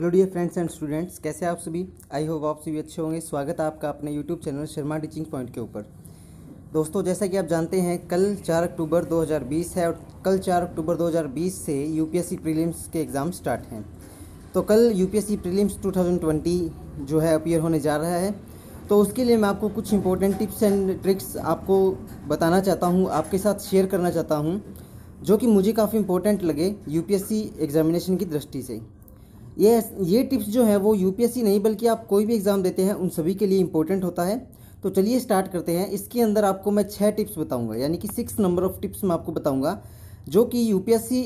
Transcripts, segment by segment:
hello dear friends and students कैसे आप सभी आई होप आप सभी अच्छे होंगे स्वागत है आपका अपने YouTube channel Sharma teaching point के ऊपर दोस्तों जैसा कि आप जानते हैं कल 4 अक्टूबर 2020 है और कल 4 अक्टूबर 2020 से यूपीएससी प्रीलिम्स के एग्ज़ाम स्टार्ट हैं तो कल यूपीएससी प्रीलिम्स 2020 जो है अपियर होने जा रहा है तो उसके लिए मैं आपको कुछ इंपॉर्टेंट टिप्स एंड ट्रिक्स आपको बताना चाहता हूँ आपके साथ शेयर करना चाहता हूँ जो कि मुझे काफ़ी इंपॉर्टेंट लगे यू एग्ज़ामिनेशन की दृष्टि से ये ये टिप्स जो है वो यू नहीं बल्कि आप कोई भी एग्ज़ाम देते हैं उन सभी के लिए इंपॉर्टेंट होता है तो चलिए स्टार्ट करते हैं इसके अंदर आपको मैं छः टिप्स बताऊंगा यानी कि सिक्स नंबर ऑफ टिप्स मैं आपको बताऊंगा जो कि यू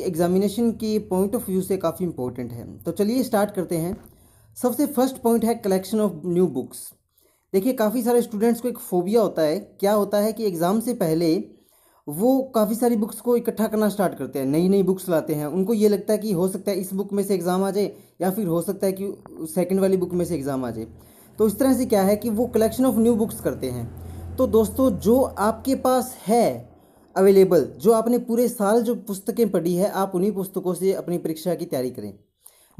एग्जामिनेशन के पॉइंट ऑफ व्यू से काफ़ी इंपॉर्टेंट है तो चलिए स्टार्ट करते हैं सबसे फर्स्ट पॉइंट है कलेक्शन ऑफ न्यू बुक्स देखिए काफ़ी सारे स्टूडेंट्स को एक फोबिया होता है क्या होता है कि एग्ज़ाम से पहले वो काफ़ी सारी बुक्स को इकट्ठा करना स्टार्ट करते हैं नई नई बुक्स लाते हैं उनको ये लगता है कि हो सकता है इस बुक में से एग्ज़ाम आ जाए या फिर हो सकता है कि सेकंड वाली बुक में से एग्ज़ाम आ जाए तो इस तरह से क्या है कि वो कलेक्शन ऑफ न्यू बुक्स करते हैं तो दोस्तों जो आपके पास है अवेलेबल जो आपने पूरे साल जो पुस्तकें पढ़ी है आप उन्हीं पुस्तकों से अपनी परीक्षा की तैयारी करें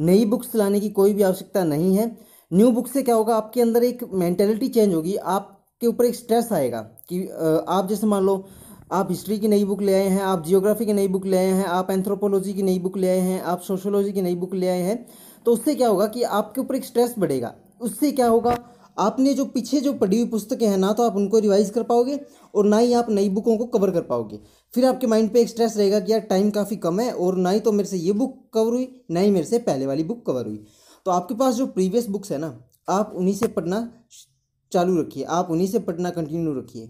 नई बुक्स लाने की कोई भी आवश्यकता नहीं है न्यू बुक से क्या होगा आपके अंदर एक मैंटेलिटी चेंज होगी आपके ऊपर एक स्ट्रेस आएगा कि आप जैसे मान लो आप हिस्ट्री की नई बुक ले आए हैं आप जियोग्राफी की नई बुक ले आए हैं आप एंथ्रोपोलॉजी की नई बुक ले आए हैं आप सोशोलॉजी की नई बुक ले आए हैं तो उससे क्या होगा कि आपके ऊपर एक स्ट्रेस बढ़ेगा उससे क्या होगा आपने जो पीछे जो पढ़ी हुई पुस्तकें हैं ना तो आप उनको रिवाइज कर पाओगे और ना ही आप नई बुकों को कवर कर पाओगे फिर आपके माइंड पे एक स्ट्रेस रहेगा कि यार टाइम काफ़ी कम है और ना ही तो मेरे से ये बुक कवर हुई ना ही मेरे से पहले वाली बुक कवर हुई तो आपके पास जो प्रीवियस बुक्स है ना आप उन्हीं से पढ़ना चालू रखिए आप उन्हीं से पढ़ना कंटिन्यू रखिए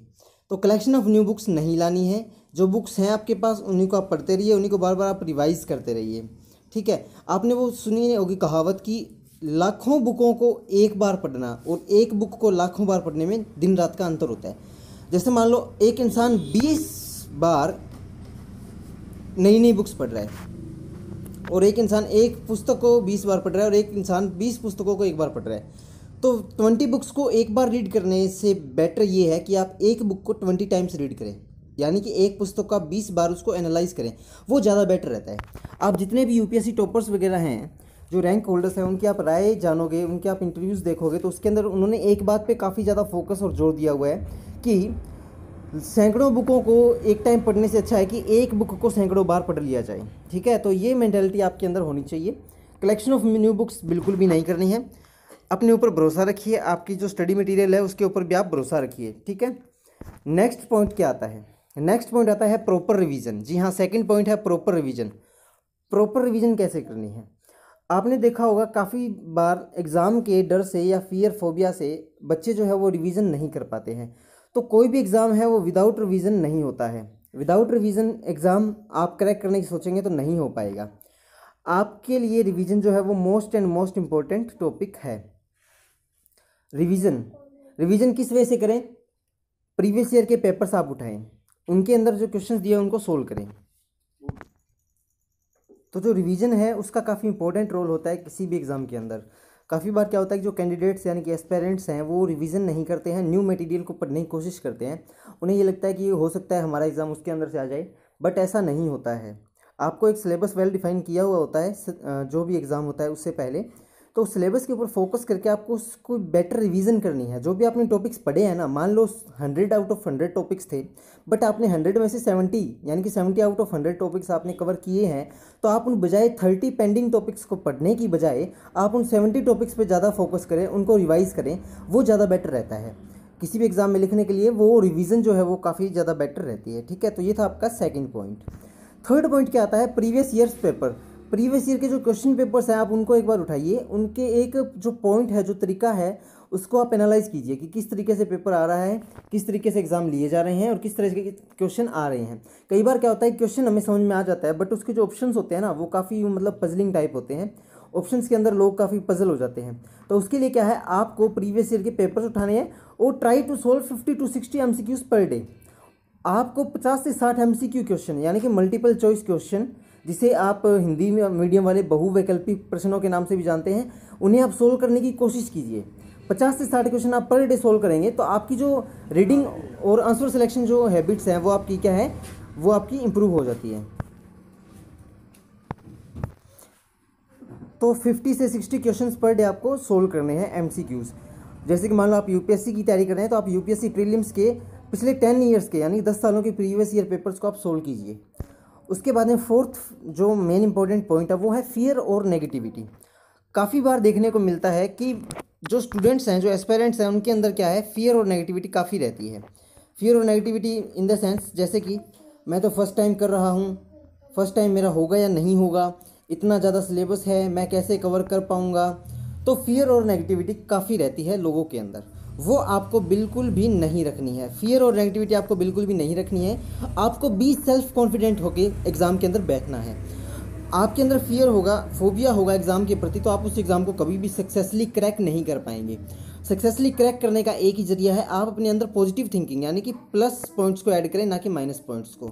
तो कलेक्शन ऑफ न्यू बुक्स नहीं लानी है जो बुक्स हैं आपके पास उन्हीं को आप पढ़ते रहिए उन्हीं को बार बार आप रिवाइज़ करते रहिए ठीक है आपने वो सुनी होगी कहावत की लाखों बुकों को एक बार पढ़ना और एक बुक को लाखों बार पढ़ने में दिन रात का अंतर होता है जैसे मान लो एक इंसान बीस बार नई नई बुक्स पढ़ रहा है और एक इंसान एक पुस्तक को बीस बार पढ़ रहा है और एक इंसान बीस पुस्तकों को एक बार पढ़ रहा है तो ट्वेंटी बुक्स को एक बार रीड करने से बेटर ये है कि आप एक बुक को ट्वेंटी टाइम्स रीड करें यानी कि एक पुस्तक का बीस बार उसको एनालाइज करें वो ज़्यादा बेटर रहता है आप जितने भी यूपीएससी टॉपर्स वगैरह हैं जो रैंक होल्डर्स हैं उनकी आप राय जानोगे उनके आप इंटरव्यूज़ देखोगे तो उसके अंदर उन्होंने एक बात पे काफ़ी ज़्यादा फोकस और जोर दिया हुआ है कि सैकड़ों बुकों को एक टाइम पढ़ने से अच्छा है कि एक बुक को सैकड़ों बार पढ़ लिया जाए ठीक है तो ये मैंटेलिटी आपके अंदर होनी चाहिए कलेक्शन ऑफ न्यू बुक्स बिल्कुल भी नहीं करनी है अपने ऊपर भरोसा रखिए आपकी जो स्टडी मटेरियल है उसके ऊपर भी आप भरोसा रखिए ठीक है नेक्स्ट पॉइंट क्या आता है नेक्स्ट पॉइंट आता है प्रॉपर रिवीजन जी हाँ सेकंड पॉइंट है प्रॉपर रिवीजन प्रॉपर रिवीजन कैसे करनी है आपने देखा होगा काफ़ी बार एग्ज़ाम के डर से या फियर फोबिया से बच्चे जो है वो रिवीजन नहीं कर पाते हैं तो कोई भी एग्ज़ाम है वो विदाउट रिवीजन नहीं होता है विदाउट रिवीजन एग्ज़ाम आप क्रैक करने की सोचेंगे तो नहीं हो पाएगा आपके लिए रिवीजन जो है वो most and most important topic है रिवीजन रिवीजन किस वे से करें प्रीवियस ईयर के पेपर्स आप उठाएं उनके अंदर जो क्वेश्चन दिए उनको सोल्व करें तो जो रिवीजन है उसका काफ़ी इंपॉर्टेंट रोल होता है किसी भी एग्ज़ाम के अंदर काफ़ी बार क्या होता है कि जो कैंडिडेट्स यानी कि एस्पेरेंट्स हैं वो रिवीजन नहीं करते हैं न्यू मटेरियल को पढ़ने की कोशिश करते हैं उन्हें ये लगता है कि हो सकता है हमारा एग्ज़ाम उसके अंदर से आ जाए बट ऐसा नहीं होता है आपको एक सिलेबस वेल डिफाइन किया हुआ होता है जो भी एग्ज़ाम होता है उससे पहले तो सिलेबस के ऊपर फोकस करके आपको उसको बेटर रिवीजन करनी है जो भी आपने टॉपिक्स पढ़े हैं ना मान लो hundred out of hundred topics थे बट आपने हंड्रेड में से सेवेंटी यानी कि seventy out of hundred topics आपने कवर किए हैं तो आप उन बजाय थर्टी पेंडिंग टॉपिक्स को पढ़ने की बजाय आप उन सेवेंटी टॉपिक्स पर ज़्यादा फोकस करें उनको रिवाइज करें वो ज़्यादा बेटर रहता है किसी भी एग्ज़ाम में लिखने के लिए वो रिवीजन जो है वो काफ़ी ज़्यादा बेटर रहती है ठीक है तो ये था आपका सेकेंड पॉइंट थर्ड पॉइंट क्या आता है previous years paper previous year के जो क्वेश्चन पेपर्स हैं आप उनको एक बार उठाइए उनके एक जो पॉइंट है जो तरीका है उसको आप एनालाइज कीजिए कि किस तरीके से पेपर आ रहा है किस तरीके से एग्जाम लिए जा रहे हैं और किस तरह के क्वेश्चन आ रहे हैं कई बार क्या होता है क्वेश्चन हमें समझ में आ जाता है बट उसके जो ऑप्शन होते हैं ना वो काफ़ी मतलब पजलिंग टाइप होते हैं ऑप्शन के अंदर लोग काफ़ी पजल हो जाते हैं तो उसके लिए क्या है आपको प्रीवियस ईयर के पेपर्स उठाने हैं और try to solve fifty to sixty M per day आपको पचास से साठ एम क्वेश्चन यानी कि मल्टीपल चॉइस क्वेश्चन जिसे आप हिंदी में मीडियम वाले बहुवैकल्पिक प्रश्नों के नाम से भी जानते हैं उन्हें आप सोल्व करने की कोशिश कीजिए पचास से साठ क्वेश्चन आप पर डे सोल्व करेंगे तो आपकी जो रीडिंग और आंसर सिलेक्शन जो हैबिट्स हैं वो आपकी क्या है वो आपकी इम्प्रूव हो जाती है तो 50 से 60 क्वेश्चंस पर डे आपको सोल्व करने हैं एम जैसे कि मान लो आप यूपीएससी की तैयारी कर रहे हैं तो आप यूपीएससी प्रीलिम्स के पिछले टेन ईयर्स के यानी दस सालों के प्रीवियस ईयर पेपर्स को आप सोल्व कीजिए उसके बाद में फोर्थ जो मेन इंपॉर्टेंट पॉइंट है वो है फियर और नेगेटिविटी काफ़ी बार देखने को मिलता है कि जो स्टूडेंट्स हैं जो एस्पेरेंट्स हैं उनके अंदर क्या है फियर और नेगेटिविटी काफ़ी रहती है फियर और नेगेटिविटी इन द सेंस जैसे कि मैं तो फर्स्ट टाइम कर रहा हूँ फर्स्ट टाइम मेरा होगा या नहीं होगा इतना ज़्यादा सिलेबस है मैं कैसे कवर कर पाऊँगा तो फियर और नेगेटिविटी काफ़ी रहती है लोगों के अंदर वो आपको बिल्कुल भी नहीं रखनी है फियर और नेगेटिविटी आपको बिल्कुल भी नहीं रखनी है आपको बी सेल्फ कॉन्फिडेंट होकर एग्ज़ाम के अंदर बैठना है आपके अंदर फियर होगा फोबिया होगा एग्ज़ाम के प्रति तो आप उस एग्ज़ाम को कभी भी सक्सेसफुली क्रैक नहीं कर पाएंगे सक्सेसली क्रैक करने का एक ही जरिया है आप अपने अंदर पॉजिटिव थिंकिंग यानी कि प्लस पॉइंट्स को ऐड करें ना कि माइनस पॉइंट्स को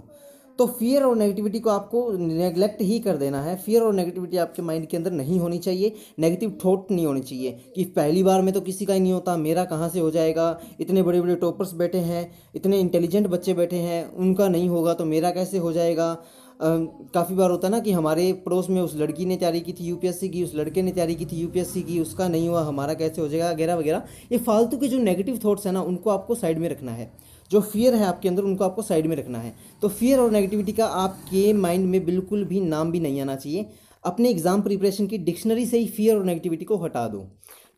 तो फियर और नेगेटिविटी को आपको नेग्लेक्ट ही कर देना है फियर और नेगेटिविटी आपके माइंड के अंदर नहीं होनी चाहिए नेगेटिव थॉट नहीं होनी चाहिए कि पहली बार में तो किसी का ही नहीं होता मेरा कहाँ से हो जाएगा इतने बड़े बड़े टॉपर्स बैठे हैं इतने इंटेलिजेंट बच्चे बैठे हैं उनका नहीं होगा तो मेरा कैसे हो जाएगा काफ़ी बार होता है ना कि हमारे पड़ोस में उस लड़की ने तैयारी की थी यूपीएससी की उस लड़के ने तैयारी की थी यूपीएससी की उसका नहीं हुआ हमारा कैसे हो जाएगा वगैरह वगैरह ये फालतू के जो नेगेटिव थॉट्स हैं ना उनको आपको साइड में रखना है जो फियर है आपके अंदर उनको आपको साइड में रखना है तो फियर और नेगेटिविटी का आपके माइंड में बिल्कुल भी नाम भी नहीं आना चाहिए अपने एग्ज़ाम प्रिपरेशन की डिक्शनरी से ही फियर और नेगेटिविटी को हटा दो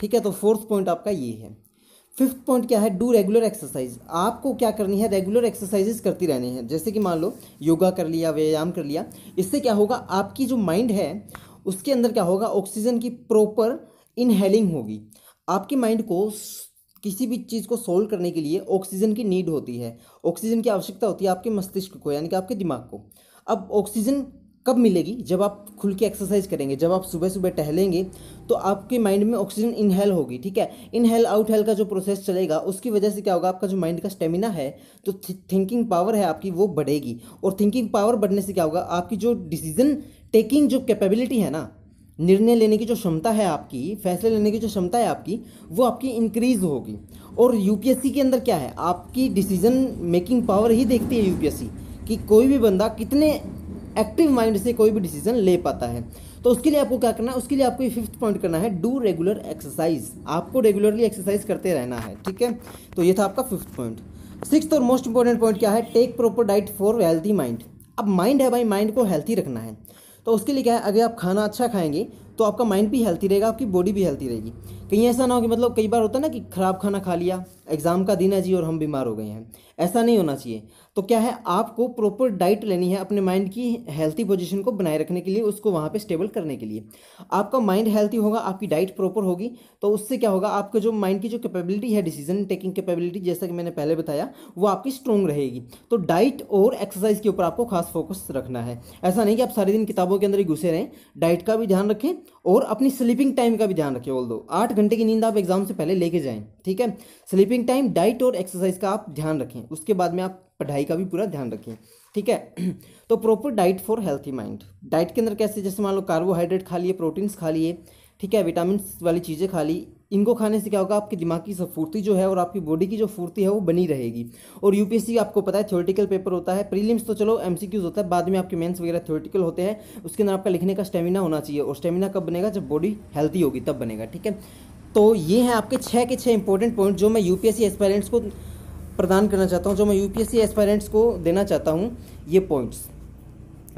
ठीक है तो फोर्थ पॉइंट आपका ये है फिफ्थ पॉइंट क्या है डू रेगुलर एक्सरसाइज आपको क्या करनी है रेगुलर एक्सरसाइजेज करती रहनी है जैसे कि मान लो योगा कर लिया व्यायाम कर लिया इससे क्या होगा आपकी जो माइंड है उसके अंदर क्या होगा ऑक्सीजन की प्रॉपर इनहेलिंग होगी आपके माइंड को किसी भी चीज़ को सोल्व करने के लिए ऑक्सीजन की नीड होती है ऑक्सीजन की आवश्यकता होती है आपके मस्तिष्क को यानी कि आपके दिमाग को अब ऑक्सीजन कब मिलेगी जब आप खुल के एक्सरसाइज करेंगे जब आप सुबह सुबह टहलेंगे तो आपके माइंड में ऑक्सीजन इनहेल होगी ठीक है इनहेल आउटहेल का जो प्रोसेस चलेगा उसकी वजह से क्या होगा आपका जो माइंड का स्टेमिना है तो थिंकिंग पावर है आपकी वो बढ़ेगी और थिंकिंग पावर बढ़ने से क्या होगा आपकी जो डिसीजन टेकिंग जो कैपेबिलिटी है ना निर्णय लेने की जो क्षमता है आपकी फैसले लेने की जो क्षमता है आपकी वो आपकी इंक्रीज होगी और यूपीएससी के अंदर क्या है आपकी डिसीजन मेकिंग पावर ही देखती है यूपीएससी कि कोई भी बंदा कितने एक्टिव माइंड से कोई भी डिसीजन ले पाता है तो उसके लिए आपको क्या करना है उसके लिए आपको फिफ्थ पॉइंट करना है डू रेगुलर एक्सरसाइज आपको रेगुलरली एक्सरसाइज करते रहना है ठीक है तो ये था आपका फिफ्थ पॉइंट सिक्स और मोस्ट इंपॉर्टेंट पॉइंट क्या है take proper diet for healthy mind अब माइंड है भाई माइंड को हेल्थी रखना है तो उसके लिए क्या है अगर आप खाना अच्छा खाएंगे तो आपका माइंड भी हेल्थी रहेगा आपकी बॉडी भी हेल्थी रहेगी कहीं ऐसा ना हो कि मतलब कई बार होता है ना कि ख़राब खाना खा लिया एग्ज़ाम का दिन है जी और हम बीमार हो गए हैं ऐसा नहीं होना चाहिए तो क्या है आपको प्रॉपर डाइट लेनी है अपने माइंड की हेल्थी पोजिशन को बनाए रखने के लिए उसको वहाँ पर स्टेबल करने के लिए आपका माइंड हेल्थी होगा आपकी डाइट प्रॉपर होगी तो उससे क्या होगा आपका जो माइंड की जो कैपेबिलिटी है डिसीजन टेकिंग कैपेबिलिटी जैसा कि मैंने पहले बताया वो आपकी स्ट्रॉन्ग रहेगी तो डाइट और एक्सरसाइज के ऊपर आपको खास फोकस रखना है ऐसा नहीं कि आप सारे दिन किताबों के अंदर ही घुसे रहें डाइट का भी ध्यान रखें और अपनी स्लीपिंग टाइम का भी ध्यान रखें ऑल दो आठ घंटे की नींद आप एग्जाम से पहले लेके जाएं ठीक है स्लीपिंग टाइम डाइट और एक्सरसाइज का आप ध्यान रखें उसके बाद में आप पढ़ाई का भी पूरा ध्यान रखें ठीक है तो proper diet for healthy mind diet के अंदर कैसे जैसे मान लो कार्बोहाइड्रेट खा लिए प्रोटीन्स खा लिए ठीक है विटामिन वाली चीज़ें खा ली इनको खाने से क्या होगा आपके दिमाग की फुर्ती जो है और आपकी बॉडी की जो फूर्ति है वो बनी रहेगी और यूपीएससी आपको पता है थ्योरेटिकल पेपर होता है प्रीलिम्स तो चलो एमसीक्यूज होता है बाद में आपके मेंस वगैरह थ्योरेटिकल होते हैं उसके अंदर आपका लिखने का स्टेमिना होना चाहिए और स्टेमिना कब बनेगा जब बॉडी हेल्थी होगी तब बनेगा ठीक है तो ये हैं आपके छः के छः इंपॉर्टेंट पॉइंट जो मैं यूपीएससी एस्पायरेंट्स को प्रदान करना चाहता हूँ जो मैं यूपीएससी एस्पायरेंट्स को देना चाहता हूँ ये पॉइंट्स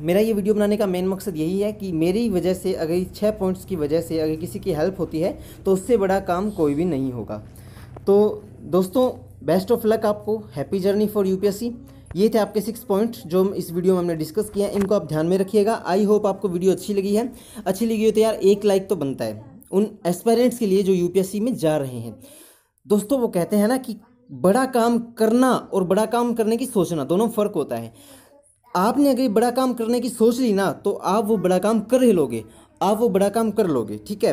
मेरा ये वीडियो बनाने का मेन मकसद यही है कि मेरी वजह से अगर छः पॉइंट्स की वजह से अगर किसी की हेल्प होती है तो उससे बड़ा काम कोई भी नहीं होगा तो दोस्तों बेस्ट ऑफ लक आपको हैप्पी जर्नी फॉर यूपीएससी ये थे आपके सिक्स पॉइंट जो इस वीडियो में हमने डिस्कस किया इनको आप ध्यान में रखिएगा आई होप आपको वीडियो अच्छी लगी है अच्छी लगी हो तो यार एक लाइक तो बनता है उन एस्पायरेंट्स के लिए जो यूपीएससी में जा रहे हैं दोस्तों वो कहते हैं ना कि बड़ा काम करना और बड़ा काम करने की सोचना दोनों फ़र्क होता है आपने अगर बड़ा काम करने की सोच ली ना तो आप वो बड़ा काम कर ही लोगे आप वो बड़ा काम कर लोगे ठीक है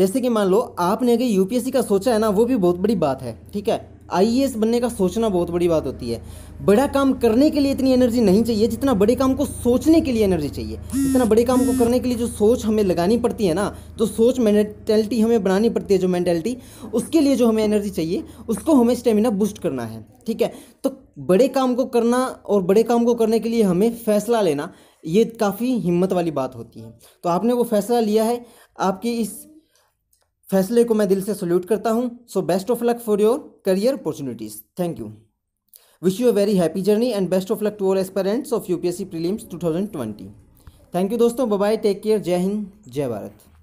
जैसे कि मान लो आपने अगर यूपीएससी का सोचा है ना वो भी बहुत बड़ी बात है ठीक है आई बनने का सोचना बहुत बड़ी बात होती है बड़ा काम करने के लिए इतनी एनर्जी नहीं चाहिए जितना बड़े काम को सोचने के लिए एनर्जी चाहिए इतना बड़े काम को करने के लिए जो सोच हमें लगानी पड़ती है ना जो सोच मैंटेलिटी हमें बनानी पड़ती है जो मैंटेलिटी उसके लिए जो हमें एनर्जी चाहिए उसको हमें स्टेमिना बूस्ट करना है ठीक है तो बड़े काम को करना और बड़े काम को करने के लिए हमें फैसला लेना ये काफ़ी हिम्मत वाली बात होती है तो आपने वो फैसला लिया है आपकी इस फैसले को मैं दिल से सल्यूट करता हूँ so best of luck for your career opportunities thank you wish you a very happy journey and best of luck to all aspirants of UPSC prelims twenty thank you दोस्तों बाय टेक केयर जय हिंद जय भारत